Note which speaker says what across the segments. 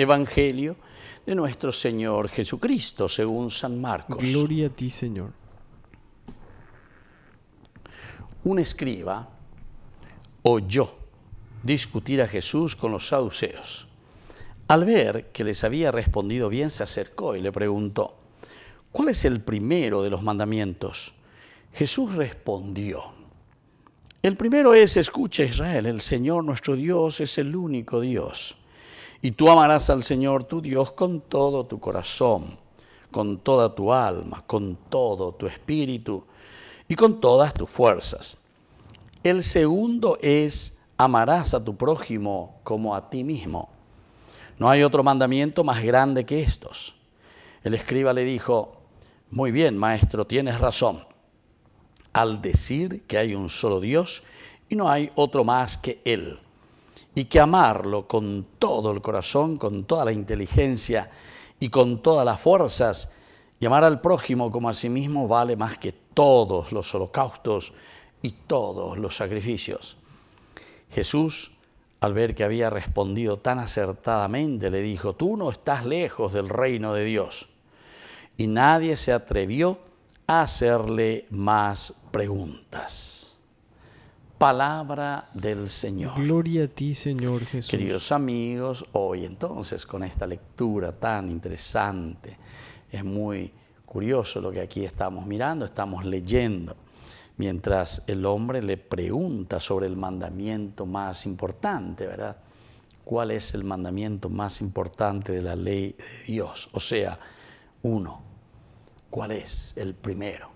Speaker 1: Evangelio de nuestro Señor Jesucristo, según San Marcos. Gloria a ti, Señor. Un escriba oyó discutir a Jesús con los saduceos. Al ver que les había respondido bien, se acercó y le preguntó, ¿cuál es el primero de los mandamientos? Jesús respondió, el primero es, escucha Israel, el Señor nuestro Dios es el único Dios. Y tú amarás al Señor tu Dios con todo tu corazón, con toda tu alma, con todo tu espíritu y con todas tus fuerzas. El segundo es, amarás a tu prójimo como a ti mismo. No hay otro mandamiento más grande que estos. El escriba le dijo, muy bien, maestro, tienes razón, al decir que hay un solo Dios y no hay otro más que Él y que amarlo con todo el corazón, con toda la inteligencia y con todas las fuerzas. Y amar al prójimo como a sí mismo vale más que todos los holocaustos y todos los sacrificios. Jesús, al ver que había respondido tan acertadamente, le dijo, tú no estás lejos del reino de Dios. Y nadie se atrevió a hacerle más preguntas palabra del Señor. Gloria a ti, Señor Jesús. Queridos amigos, hoy entonces con esta lectura tan interesante, es muy curioso lo que aquí estamos mirando, estamos leyendo, mientras el hombre le pregunta sobre el mandamiento más importante, ¿verdad? ¿Cuál es el mandamiento más importante de la ley de Dios? O sea, uno, ¿cuál es el primero?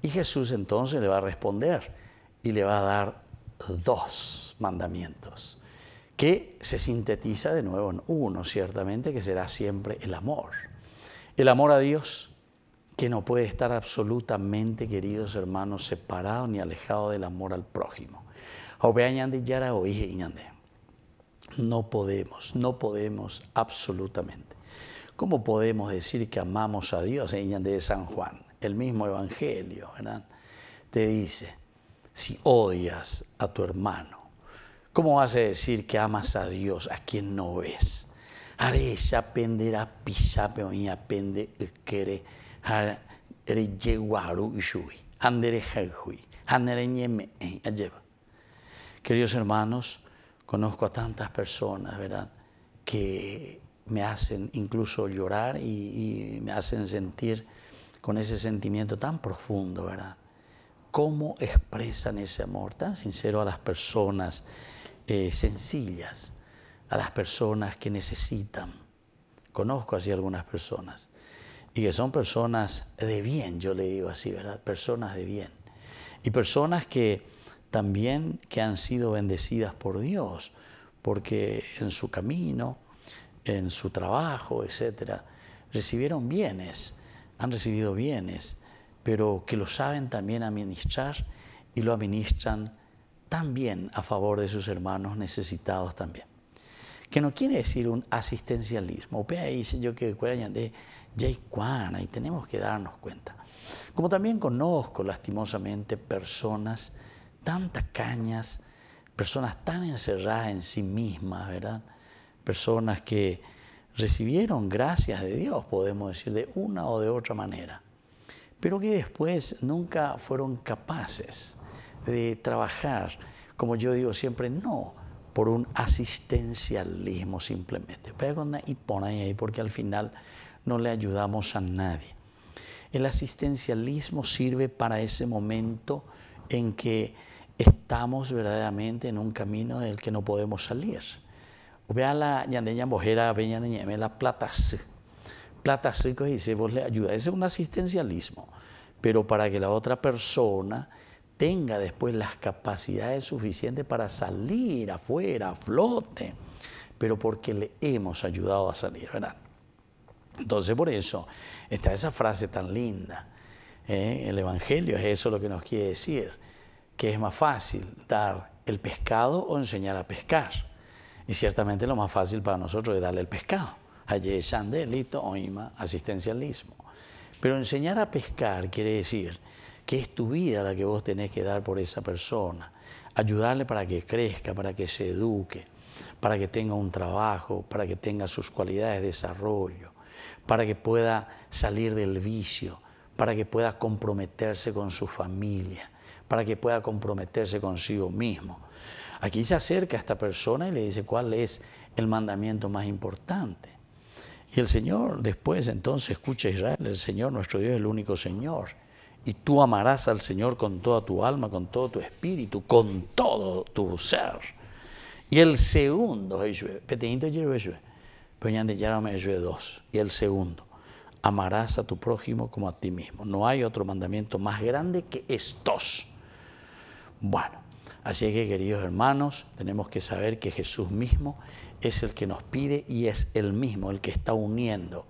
Speaker 1: Y Jesús entonces le va a responder, y le va a dar dos mandamientos, que se sintetiza de nuevo en uno, ciertamente, que será siempre el amor. El amor a Dios, que no puede estar absolutamente, queridos hermanos, separado ni alejado del amor al prójimo. No podemos, no podemos absolutamente. ¿Cómo podemos decir que amamos a Dios? de San Juan, el mismo Evangelio, Te dice, si odias a tu hermano? ¿Cómo vas a decir que amas a Dios a quien no ves? Eh, Queridos hermanos, conozco a tantas personas, ¿verdad? Que me hacen incluso llorar y, y me hacen sentir con ese sentimiento tan profundo, ¿verdad? cómo expresan ese amor tan sincero a las personas eh, sencillas, a las personas que necesitan. Conozco así algunas personas y que son personas de bien, yo le digo así, ¿verdad? Personas de bien. Y personas que también que han sido bendecidas por Dios, porque en su camino, en su trabajo, etcétera, recibieron bienes, han recibido bienes pero que lo saben también administrar y lo administran también a favor de sus hermanos necesitados también. Que no quiere decir un asistencialismo. PAI, yo que de Jay y tenemos que darnos cuenta. Como también conozco lastimosamente personas tantas cañas personas tan encerradas en sí mismas, ¿verdad? Personas que recibieron gracias de Dios, podemos decir, de una o de otra manera pero que después nunca fueron capaces de trabajar, como yo digo siempre, no por un asistencialismo simplemente. y ponen ahí, porque al final no le ayudamos a nadie. El asistencialismo sirve para ese momento en que estamos verdaderamente en un camino del que no podemos salir. Vea la ñandeña bojera, la plata Plata ricos y se vos le ayuda. Ese es un asistencialismo. Pero para que la otra persona tenga después las capacidades suficientes para salir afuera, a flote, pero porque le hemos ayudado a salir, ¿verdad? Entonces por eso está esa frase tan linda. ¿eh? El Evangelio es eso lo que nos quiere decir, que es más fácil dar el pescado o enseñar a pescar. Y ciertamente lo más fácil para nosotros es darle el pescado oima, asistencialismo. Pero enseñar a pescar quiere decir que es tu vida la que vos tenés que dar por esa persona, ayudarle para que crezca, para que se eduque, para que tenga un trabajo, para que tenga sus cualidades de desarrollo, para que pueda salir del vicio, para que pueda comprometerse con su familia, para que pueda comprometerse consigo mismo. Aquí se acerca a esta persona y le dice cuál es el mandamiento más importante. Y el Señor después entonces escucha a Israel, el Señor nuestro Dios es el único Señor. Y tú amarás al Señor con toda tu alma, con todo tu espíritu, con todo tu ser. Y el segundo, dos. Y el segundo, amarás a tu prójimo como a ti mismo. No hay otro mandamiento más grande que estos. Bueno, así que queridos hermanos, tenemos que saber que Jesús mismo es el que nos pide y es el mismo el que está uniendo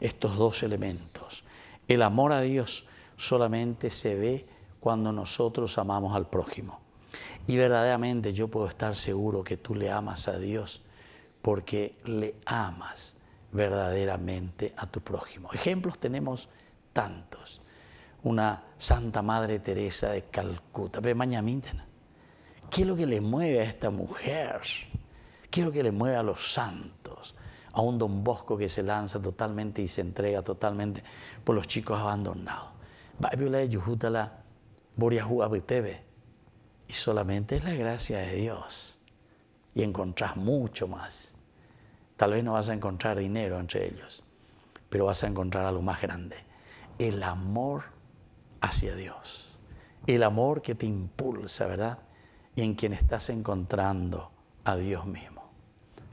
Speaker 1: estos dos elementos. El amor a Dios solamente se ve cuando nosotros amamos al prójimo. Y verdaderamente yo puedo estar seguro que tú le amas a Dios porque le amas verdaderamente a tu prójimo. Ejemplos tenemos tantos. Una Santa Madre Teresa de Calcuta, pero ¿qué es lo que le mueve a esta mujer? Quiero que le mueva a los santos, a un don Bosco que se lanza totalmente y se entrega totalmente por los chicos abandonados. de Y solamente es la gracia de Dios. Y encontrás mucho más. Tal vez no vas a encontrar dinero entre ellos, pero vas a encontrar algo más grande. El amor hacia Dios. El amor que te impulsa, ¿verdad? Y en quien estás encontrando a Dios mismo.